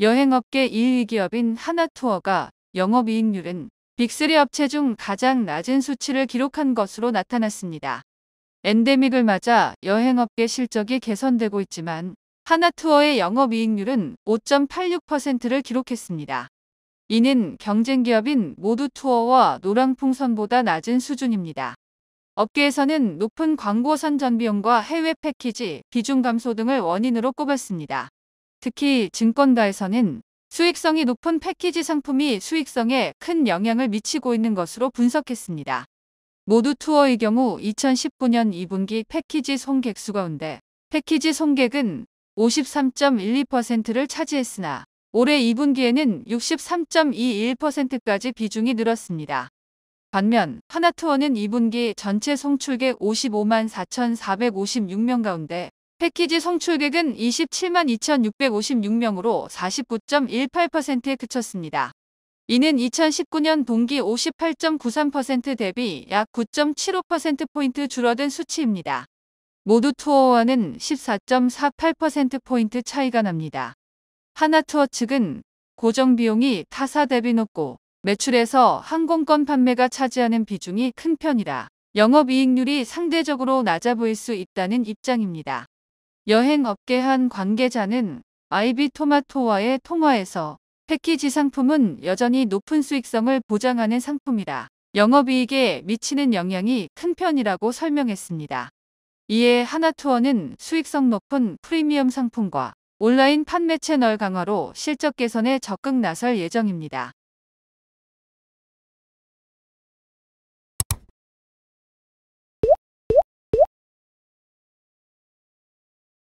여행업계 1위 기업인 하나투어가 영업이익률은 빅3 업체 중 가장 낮은 수치를 기록한 것으로 나타났습니다. 엔데믹을 맞아 여행업계 실적이 개선되고 있지만 하나투어의 영업이익률은 5.86%를 기록했습니다. 이는 경쟁기업인 모두투어와 노랑풍선보다 낮은 수준입니다. 업계에서는 높은 광고 선전 비용과 해외 패키지, 비중 감소 등을 원인으로 꼽았습니다. 특히 증권가에서는 수익성이 높은 패키지 상품이 수익성에 큰 영향을 미치고 있는 것으로 분석했습니다. 모두 투어의 경우 2019년 2분기 패키지 손객수 가운데 패키지 손객은 53.12%를 차지했으나 올해 2분기에는 63.21%까지 비중이 늘었습니다. 반면 하나투어는 2분기 전체 송출객 55만 4,456명 가운데 패키지 성출객은 27만 2,656명으로 49.18%에 그쳤습니다. 이는 2019년 동기 58.93% 대비 약 9.75%포인트 줄어든 수치입니다. 모두 투어와는 14.48%포인트 차이가 납니다. 하나투어 측은 고정 비용이 타사 대비 높고 매출에서 항공권 판매가 차지하는 비중이 큰 편이라 영업이익률이 상대적으로 낮아 보일 수 있다는 입장입니다. 여행업계 한 관계자는 아이비 토마토와의 통화에서 패키지 상품은 여전히 높은 수익성을 보장하는 상품이라 영업이익에 미치는 영향이 큰 편이라고 설명했습니다. 이에 하나투어는 수익성 높은 프리미엄 상품과 온라인 판매 채널 강화로 실적 개선에 적극 나설 예정입니다.